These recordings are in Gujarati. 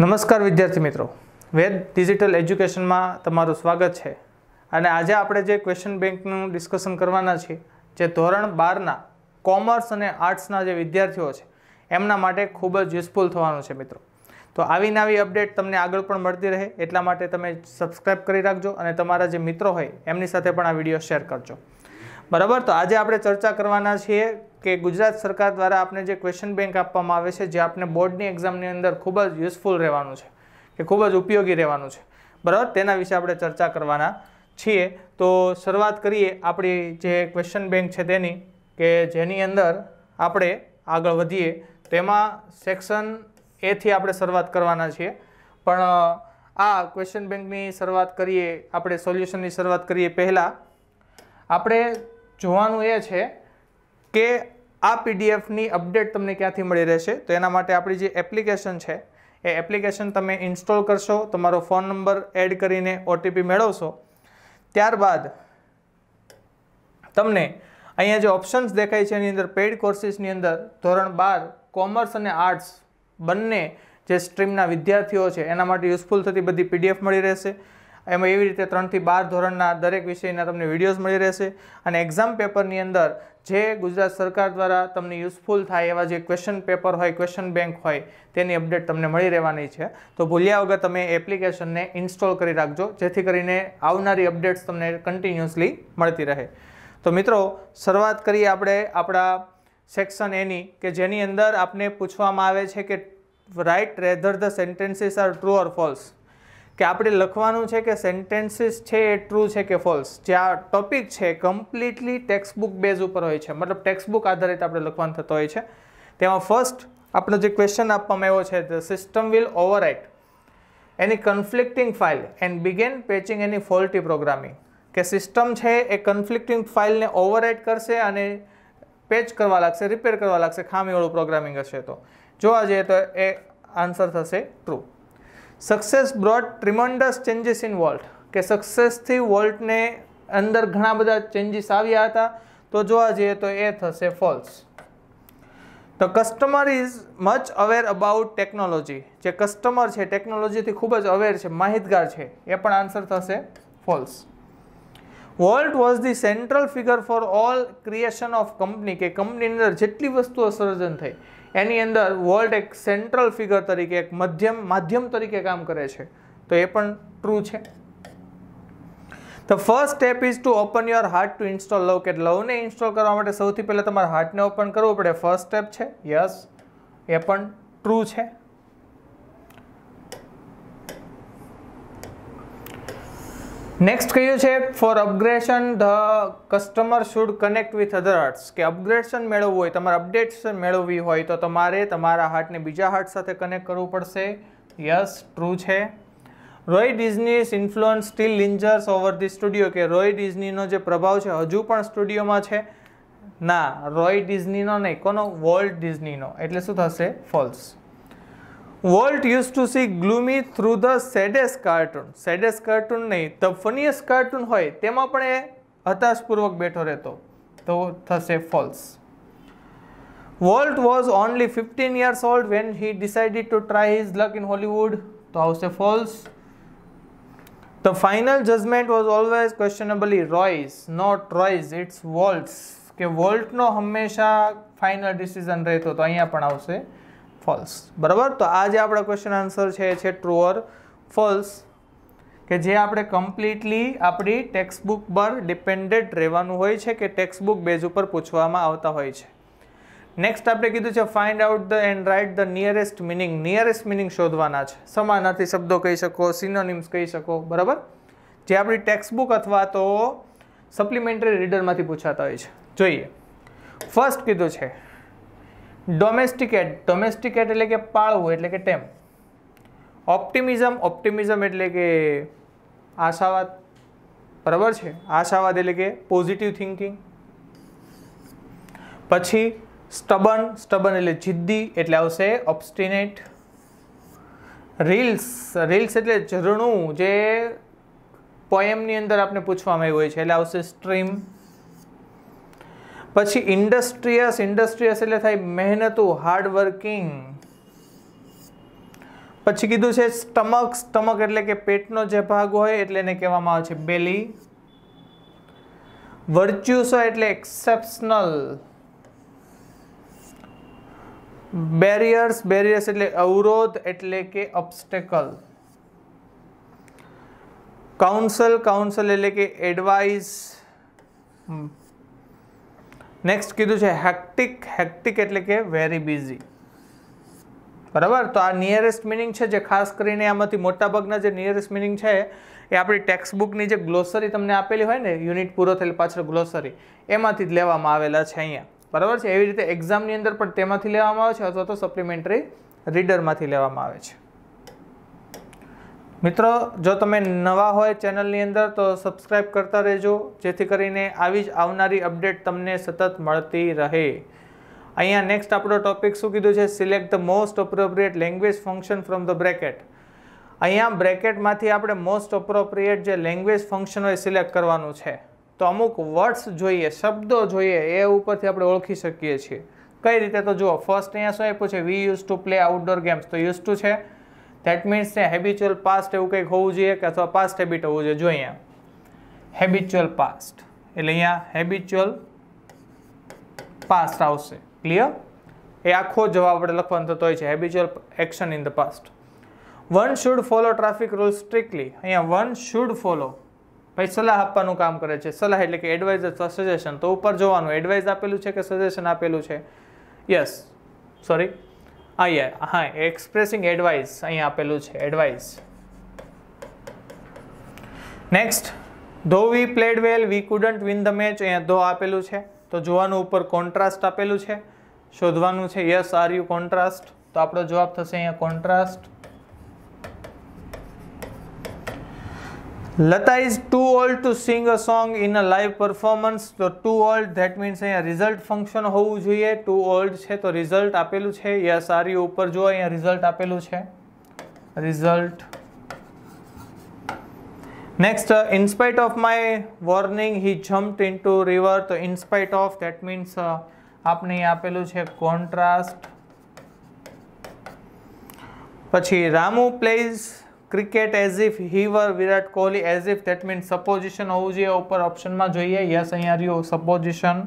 નમસ્કાર વિદ્યાર્થી મિત્રો વેદ ડિજિટલ એજ્યુકેશનમાં તમારું સ્વાગત છે અને આજે આપણે જે ક્વેશ્ચન બેંકનું ડિસ્કશન કરવાના છીએ જે ધોરણ બારના કોમર્સ અને આર્ટ્સના જે વિદ્યાર્થીઓ છે એમના માટે ખૂબ જ યુઝફુલ થવાનું છે મિત્રો તો આવી નવી અપડેટ તમને આગળ પણ મળતી રહે એટલા માટે તમે સબસ્ક્રાઈબ કરી રાખજો અને તમારા જે મિત્રો હોય એમની સાથે પણ આ વિડીયો શેર કરજો બરાબર તો આજે આપણે ચર્ચા કરવાના છીએ કે ગુજરાત સરકાર દ્વારા આપણે જે ક્વેશ્ચન બેંક આપવામાં આવે છે જે આપણે બોર્ડની એક્ઝામની અંદર ખૂબ જ યુઝફુલ રહેવાનું છે કે ખૂબ જ ઉપયોગી રહેવાનું છે બરાબર તેના વિશે આપણે ચર્ચા કરવાના છીએ તો શરૂઆત કરીએ આપણી જે ક્વેશ્ચન બેંક છે તેની કે જેની અંદર આપણે આગળ વધીએ તેમાં સેક્શન એથી આપણે શરૂઆત કરવાના છીએ પણ આ ક્વેશ્ચન બેંકની શરૂઆત કરીએ આપણે સોલ્યુશનની શરૂઆત કરીએ પહેલાં આપણે જોવાનું એ છે કે આ પીડીએફની અપડેટ તમને ક્યાંથી મળી રહેશે તો એના માટે આપણી જે એપ્લિકેશન છે એ એપ્લિકેશન તમે ઇન્સ્ટોલ કરશો તમારો ફોન નંબર એડ કરીને ઓટીપી મેળવશો ત્યારબાદ તમને અહીંયા જે ઓપ્શન્સ દેખાય છે એની અંદર પેઇડ કોર્સીસની અંદર ધોરણ બાર કોમર્સ અને આર્ટ્સ બંને જે સ્ટ્રીમના વિદ્યાર્થીઓ છે એના માટે યુઝફુલ થતી બધી પીડીએફ મળી રહેશે એમાં એવી રીતે ત્રણથી બાર ધોરણના દરેક વિષયના તમને વિડીયોઝ મળી રહેશે અને એક્ઝામ પેપરની અંદર જે ગુજરાત સરકાર દ્વારા તમને યુઝફુલ થાય એવા જે ક્વેશ્ચન પેપર હોય ક્વેશ્ચન બેંક હોય તેની અપડેટ તમને મળી રહેવાની છે તો ભૂલ્યા વગર તમે એપ્લિકેશનને ઇન્સ્ટોલ કરી રાખજો જેથી કરીને આવનારી અપડેટ્સ તમને કન્ટિન્યુઅસલી મળતી રહે તો મિત્રો શરૂઆત કરીએ આપણે આપણા સેક્શન એની કે જેની અંદર આપને પૂછવામાં આવે છે કે write whether the sentences are true or false કે આપણે લખવાનું છે કે સેન્ટેન્સીસ છે એ ટ્રુ છે કે ફોલ્સ જે આ ટોપિક છે કમ્પ્લીટલી ટેક્સ્ટબુક બેઝ ઉપર હોય છે મતલબ ટેક્સ્ટ બુક આધારિત આપણે લખવાનું થતો હોય છે તેમાં ફર્સ્ટ આપણો જે ક્વેશ્ચન આપવામાં આવ્યો છે the system will overwrite any conflicting file and begin patching any faulty programming કે સિસ્ટમ છે એ કન્ફ્લિક્ટિંગ ફાઇલને ઓવરરાઇટ કરશે અને પેચ કરવા લાગશે રિપેર કરવા લાગશે ખામીવાળું પ્રોગ્રામિંગ હશે તો જોવા જઈએ તો એ આન્સર થશે true success broad tremendous changes in Walt કે સક્સેસથી વોલ્ટને અંદર ઘણા બધા ચેન્જીસ આવ્યા હતા તો જોવા જઈએ તો એ થશે false the customer is much aware about technology જે કસ્ટમર છે ટેકનોલોજીથી ખૂબ જ અવેર છે માહિતગાર છે એ પણ આન્સર થશે false Walt was the central figure for all creation of company કે કંપનીની અંદર જેટલી વસ્તુઓ સર્જન થઈ એની અંદર વોલ્ટ એક સેન્ટ્રલ ફિગર તરીકે એક મધ્યમ માધ્યમ તરીકે કામ કરે છે તો એ પણ ટ્રુ છે the first step is to open your heart to install love કે લવને ઇન્સ્ટોલ કરવા માટે સૌથી પહેલાં તમારે હાર્ટને ઓપન કરવું પડે ફર્સ્ટ સ્ટેપ છે યસ એ પણ ટ્રુ છે નેક્સ્ટ કહ્યું છે for upgradation the customer should connect with other hearts કે અપગ્રેડેશન મેળવવું હોય તમારે અપડેશન મેળવવી હોય તો તમારે તમારા હાર્ટને બીજા હાર્ટ સાથે કનેક્ટ કરવું પડશે યસ ટ્રુ છે Roy Disney's influence still lingers over the studio કે રોય ડિઝનીનો જે પ્રભાવ છે હજુ પણ સ્ટુડિયોમાં છે ના રોય ડિઝનીનો નહીં કોનો વોલ્ટ ડિઝનીનો એટલે શું થશે false Walt used to see gloomy through the saddest cartoon saddest cartoon નહીં ધ ફનીએસ્ટ કાર્ટૂન હોય તેમાં પણ એ હતાશપૂર્વક બેઠો રહેતો તો થશે false Walt was only fifteen years old when he decided to try his luck in Hollywood તો આવશે false the final judgment was always questionably Roy's not Roy's it's Walt's કે વોલ્ટનો હંમેશા ફાઇનલ ડિસિઝન રહેતો તો અહીંયા પણ આવશે ફોલ્સ બરાબર તો આ જે આપણો ક્વેશ્ચન આન્સર છે એ છે ટ્રુઅર ઓર ફોલ્સ કે જે આપણે કમ્પ્લીટલી આપણી ટેક્સ્ટબુક પર ડિપેન્ડેન્ટ રહેવાનું હોય છે કે ટેક્સ્ટબુક બેઝ ઉપર પૂછવામાં આવતા હોય છે નેક્સ્ટ આપણે કીધું છે find out the and write the nearest meaning nearest meaning શોધવાના છે સમાનાથી શબ્દો કહી શકો સિનોનિમ્સ કહી શકો બરાબર જે આપણી ટેક્સ્ટબુક અથવા તો સપ્લિમેન્ટરી રીડરમાંથી પૂછાતા હોય છે જોઈએ ફર્સ્ટ કીધું છે ડોમેસ્ટિકેટ ડોમેસ્ટિકેટ એટલે કે પાળવું એટલે કે ટેમ ઓપ્ટિમિઝમ ઓપ્ટિમિઝમ એટલે કે આશાવાદ બરાબર છે આશાવાદ એટલે કે પોઝિટિવ થિંકિંગ પછી સ્ટબન સ્ટબન એટલે જિદ્દી એટલે આવશે ઓબ્સ્ટિનેટ રીલ્સ રીલ્સ એટલે ઝરણું જે પોએમની અંદર આપણે પૂછવામાં આવ્યું હોય છે એટલે આવશે સ્ટ્રીમ પછી ઇન્ડસ્ટ્રીયસ ઇન્ડસ્ટ્રીયસ એટલે થાય મહેનતુ હાર્ડવર્કિંગ પછી કીધું છે સ્ટમક સ્ટમક એટલે કે પેટનો જે ભાગ હોય એટલે એને કહેવામાં આવે છે બેલી વર્ચ્યુસો એટલે એક્સેપ્શનલ બેરિયર્સ બેરિયર્સ એટલે અવરોધ એટલે કે ઓબ્સ્ટેકલ કાઉન્સલ કાઉન્સલ એટલે કે એડવાઇસ નેક્સ્ટ કીધું છે હેક્ટિક હેક્ટિક એટલે કે વેરી બિઝી બરાબર તો આ નિયરેસ્ટ મિનિંગ છે જે ખાસ કરીને આમાંથી મોટાભાગના જે નિયરેસ્ટ મિનિંગ છે એ આપણી ટેક્સ્ટબુકની જે ગ્લોસરી તમને આપેલી હોય ને યુનિટ પૂરો થયેલ પાછળ ગ્લોસરી એમાંથી જ લેવામાં આવેલા છે અહીંયા બરાબર છે એવી રીતે એક્ઝામની અંદર પણ તેમાંથી લેવામાં આવે છે અથવા તો સપ્લિમેન્ટરી રીડરમાંથી લેવામાં આવે છે મિત્રો જો તમે નવા હોય ચેનલની અંદર તો સબસ્ક્રાઈબ કરતા રહેજો જેથી કરીને આવી જ આવનારી અપડેટ તમને સતત મળતી રહે અહીંયા નેક્સ્ટ આપણો ટોપિક શું કીધું છે select the most appropriate language function from the bracket અહીંયા બ્રેકેટમાંથી આપણે મોસ્ટ અપ્રોપ્રિએટ જે લેંગ્વેજ ફંક્શન હોય સિલેક્ટ કરવાનું છે તો અમુક વર્ડ્સ જોઈએ શબ્દો જોઈએ એ ઉપરથી આપણે ઓળખી શકીએ છીએ કઈ રીતે તો જુઓ ફર્સ્ટ અહીંયા શું આપ્યું છે we used to play outdoor games તો યુઝ ટુ છે ધેટ મીન્સ ને હેબિચ્યુઅલ પાસ્ટ એવું કંઈક હોવું જોઈએ કે અથવા પાસ્ટ હેબિટ હોવું જોઈએ જો અહીંયા હેબિચ્યુઅલ પાસ્ટ એટલે અહીંયા હેબિચ્યુઅલ પાસ્ટ આવશે ક્લિયર એ આખો જવાબ આપણે લખવાનો થતો હોય છે habitual action in the past one should follow traffic rule strictly અહીંયા વન શુડ ફોલો ભાઈ સલાહ આપવાનું કામ કરે છે સલાહ એટલે કે એડવાઇઝ અથવા સજેશન તો ઉપર જોવાનું એડવાઇઝ આપેલું છે કે સજેશન આપેલું છે યસ સોરી અહીંયા હા એક્સપ્રેસિંગ એડવાઇસ અહીં આપેલું છે advice next though we played well we couldn't win the match અહીંયા ધો આપેલું છે તો જોવાનું ઉપર કોન્ટ્રાસ્ટ આપેલું છે શોધવાનું છે યસ આર યુ કોન્ટ્રાસ્ટ તો આપણો જવાબ થશે અહીંયા contrast Lata is too old to sing a song in a live performance तो too old that means uh result function होइए टू ओल्ड है तो रिजल्ट आपेलू है यस आ ऊपर जो अँ रिजल्ट आपेलू है result next in spite of my warning he jumped into river तो इन्स्पाइट ऑफ देट मीन्स आपने आपेलू है कॉन्ट्रास्ट पची Ramu plays cricket as if he were Virat Kohli as if that means supposition હોવું જોઈએ ઉપર ઓપ્શનમાં જોઈએ યસ અહીંયા રહ્યું સપોઝિશન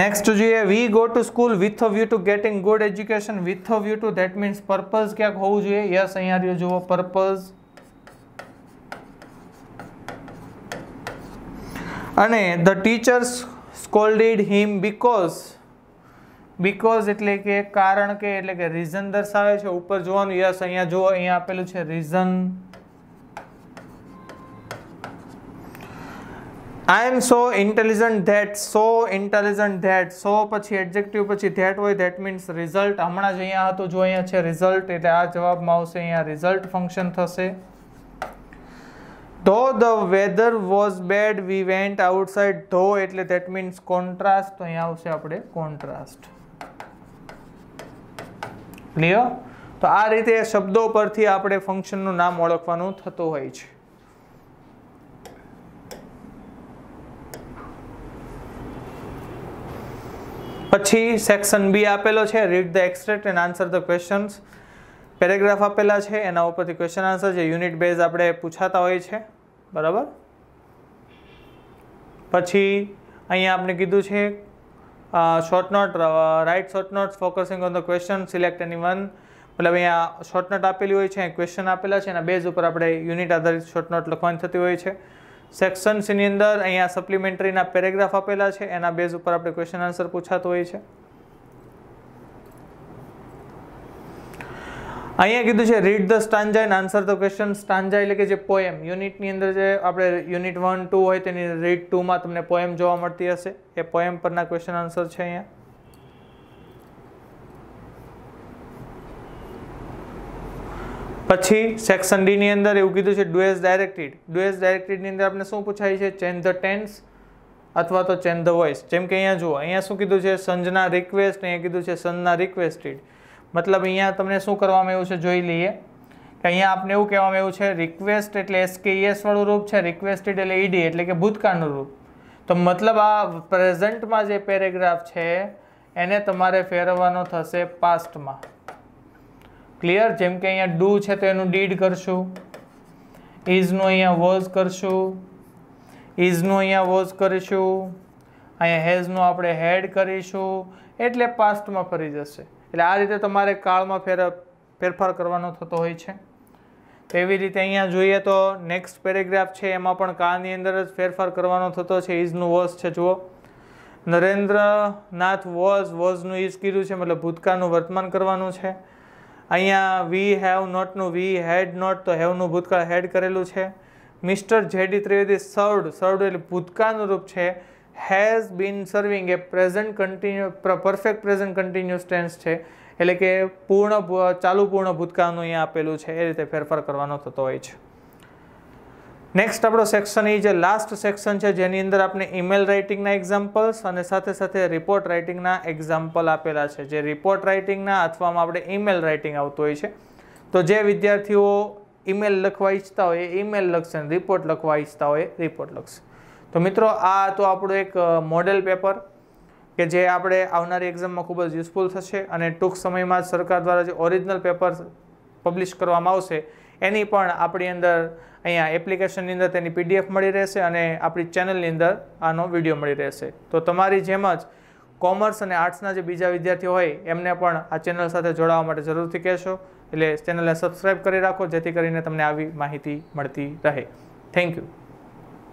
નેક્સ્ટ જોઈએ we go to school with a view to getting good education with a view to that means purpose ક્યાંક હોવું જોઈએ યસ અહીંયા રહ્યો જુઓ પર્પઝ અને the teachers scolded him because because એટલે કે કારણ કે એટલે કે રીઝન દર્શાવે છે ઉપર જોવાનું યસ અહીંયા જુઓ અહીંયા આપેલું છે reason I am so intelligent that so intelligent that so પછી એડજેક્ટિવ પછી ધેટ હોય ધેટ મીન્સ રિઝલ્ટ હમણાં જ અહીંયા હતું જો અહીંયા છે રિઝલ્ટ એટલે આ જવાબમાં આવશે અહીંયા રિઝલ્ટ ફંક્શન થશે though the weather was bad we went outside though એટલે ધેટ મીન્સ કોન્ટ્રાસ્ટ તો અહીંયા આવશે આપણે કોન્ટ્રાસ્ટ ક્લિયર તો આ રીતે શબ્દો પરથી આપણે ફંક્શનનું નામ ઓળખવાનું થતું હોય છે પછી સેક્શન બી આપેલો છે read the extract and answer the questions paragraph આપેલા છે એના ઉપરથી ક્વેશ્ચન આન્સર જે યુનિટ બેઝ આપણે પૂછાતા હોય છે બરાબર પછી અહીંયા આપણે કીધું છે uh, short note uh, write short notes focusing on the question select any મતલબ અહીંયા શોર્ટ નોટ આપેલી હોય છે ક્વેશ્ચન આપેલા છે એના બેઝ ઉપર આપણે યુનિટ આધારિત શોર્ટ નોટ લખવાની થતી હોય છે સેક્શન્સની અંદર અહીંયા સપ્લિમેન્ટરીના પેરેગ્રાફ આપેલા છે એના બેઝ ઉપર આપણે ક્વેશ્ચન આન્સર પૂછાતો હોય છે અહીંયા કીધું છે read the stanza and answer the question stanza એટલે કે જે પોએમ યુનિટની અંદર જે આપણે યુનિટ વન ટુ હોય તેની રીડ ટુમાં તમને પોએમ જોવા મળતી હશે એ પોએમ પરના ક્વેશ્ચન આન્સર છે અહીંયા પછી સેક્શન ડીની અંદર એવું કીધું છે ડુએસ ડાયરેક્ટેડ ડુએસ ડાયરેક્ટેડની અંદર આપણે શું પૂછાય છે ચેન્જ ધ ટેન્સ અથવા તો ચેન્જ ધ વોઇસ જેમ કે અહીંયા જુઓ અહીંયા શું કીધું છે સંજના રિક્વેસ્ટ અહીંયા કીધું છે સનના રિક્વેસ્ટેડ મતલબ અહીંયા તમને શું કરવામાં એવું છે જોઈ લઈએ કે અહીંયા આપને એવું કહેવામાં એવું છે રિક્વેસ્ટ એટલે e વાળું રૂપ છે રિક્વેસ્ટેડ એટલે ઈડી e એટલે કે ભૂતકાળનું રૂપ તો મતલબ આ પ્રેઝન્ટમાં જે પેરેગ્રાફ છે એને તમારે ફેરવવાનો થશે પાસ્ટમાં ક્લિયર જેમ કે અહીંયા ડુ છે તો એનું ડીડ કરશું ઇઝનું અહીંયા વોઝ કરશું ઇઝનું અહીંયા વોઝ કરીશું અહીંયા હેઝનું આપણે હેડ કરીશું એટલે પાસ્ટમાં ફરી જશે એટલે આ રીતે તમારે કાળમાં ફેર ફેરફાર કરવાનો થતો હોય છે એવી રીતે અહીંયા જોઈએ તો નેક્સ્ટ પેરેગ્રાફ છે એમાં પણ કાળની અંદર જ ફેરફાર કરવાનો થતો છે ઇઝનું વોઝ છે જુઓ નરેન્દ્રનાથ વોઝ વોઝનું ઇઝ કીધું છે મતલબ ભૂતકાળનું વર્તમાન કરવાનું છે અહીંયા we have નોટનું V had not તો હેવનું ભૂતકાળ હેડ કરેલું છે Mister JD Trivedi served served એટલે ભૂતકાળનું રૂપ છે હેઝ બીન સર્વિંગ એ present continue perfect present continuous tense છે એટલે કે પૂર્ણ ચાલુ પૂર્ણ ભૂતકાળનું અહીંયા આપેલું છે એ રીતે ફેરફાર કરવાનો થતો હોય છે નેક્સ્ટ આપણો સેક્શન એ જે લાસ્ટ સેક્શન છે જેની અંદર આપણે ઈમેલ રાઇટિંગના એક્ઝામ્પલ્સ અને સાથે સાથે રિપોર્ટ રાઇટિંગના એક્ઝામ્પલ આપેલા છે જે રિપોર્ટ રાઇટિંગના અથવામાં આપણે ઈમેલ રાઇટિંગ આવતું હોય છે તો જે વિદ્યાર્થીઓ ઈમેલ લખવા ઈચ્છતા હોય એ ઈમેલ લખશે અને રિપોર્ટ લખવા ઈચ્છતા હોય રિપોર્ટ લખશે તો મિત્રો આ તો આપણું એક મોડેલ પેપર કે જે આપણે આવનારી એક્ઝામમાં ખૂબ જ યુઝફુલ થશે અને ટૂંક સમયમાં સરકાર દ્વારા જે ઓરિજિનલ પેપર પબ્લિશ કરવામાં આવશે એની પણ આપણી અંદર અહીંયા એપ્લિકેશનની અંદર તેની પીડીએફ મળી રહેશે અને આપણી ચેનલની અંદર આનો વિડીયો મળી રહેશે તો તમારી જેમ જ કોમર્સ અને આર્ટ્સના જે બીજા વિદ્યાર્થીઓ હોય એમને પણ આ ચેનલ સાથે જોડાવા માટે જરૂરથી કહેશો એટલે ચેનલને સબસ્ક્રાઈબ કરી રાખો જેથી કરીને તમને આવી માહિતી મળતી રહે થેન્ક યુ